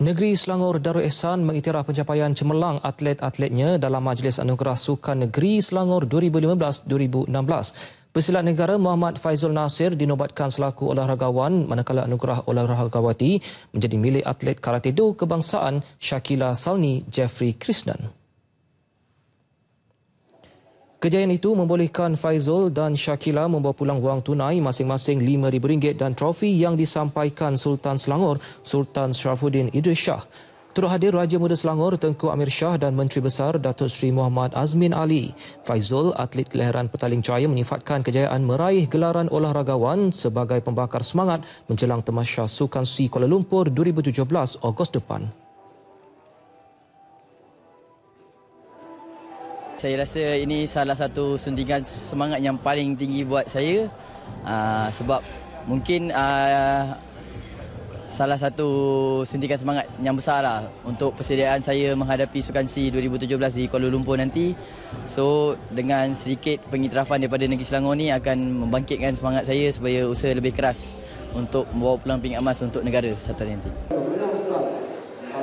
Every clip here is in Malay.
Negeri Selangor Darul Ehsan mengiktiraf pencapaian cemerlang atlet-atletnya dalam Majlis Anugerah Sukan Negeri Selangor 2015-2016. Pesilat negara Muhammad Faizul Nasir dinobatkan selaku olahragawan manakala anugerah olahragawati menjadi milik atlet karate do kebangsaan Shakila Salni Jeffrey Krishnan. Kejayaan itu membolehkan Faizal dan Shakila membawa pulang wang tunai masing-masing RM5,000 dan trofi yang disampaikan Sultan Selangor, Sultan Syarafuddin Idris Shah. Turut hadir Raja Muda Selangor Tengku Amir Shah dan Menteri Besar Datuk Seri Muhammad Azmin Ali. Faizal, atlet kelahiran Petaling Jaya menyifatkan kejayaan meraih gelaran olahragawan sebagai pembakar semangat menjelang temasya Sukan si Kuala Lumpur 2017 Ogos depan. Saya rasa ini salah satu suntikan semangat yang paling tinggi buat saya aa, ah, sebab mungkin aa, ah, salah satu suntikan semangat yang besar lah untuk persediaan saya menghadapi Sukan C 2017 di Kuala Lumpur nanti. So dengan sedikit pengiktirafan daripada negeri Selangor ni akan membangkitkan semangat saya supaya usaha lebih keras untuk membawa pulang pingat emas untuk negara satu hari nanti.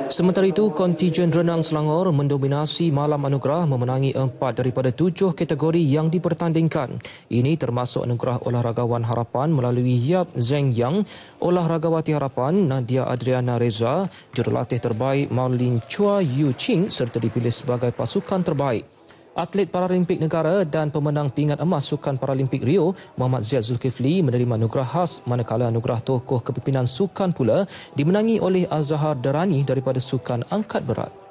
Sementara itu, kontijen renang Selangor mendominasi malam anugerah memenangi empat daripada tujuh kategori yang dipertandingkan. Ini termasuk anugerah olahragawan harapan melalui Yap Zeng Yang, olahragawati harapan Nadia Adriana Reza, jurulatih terbaik Marlin Chua Yu Ching serta dipilih sebagai pasukan terbaik. Atlet Paralimpik Negara dan pemenang pingat emas Sukan Paralimpik Rio, Muhammad Ziad Zulkifli menerima anugerah khas manakala anugerah tokoh kepimpinan sukan pula dimenangi oleh Azhar Darani daripada Sukan Angkat Berat.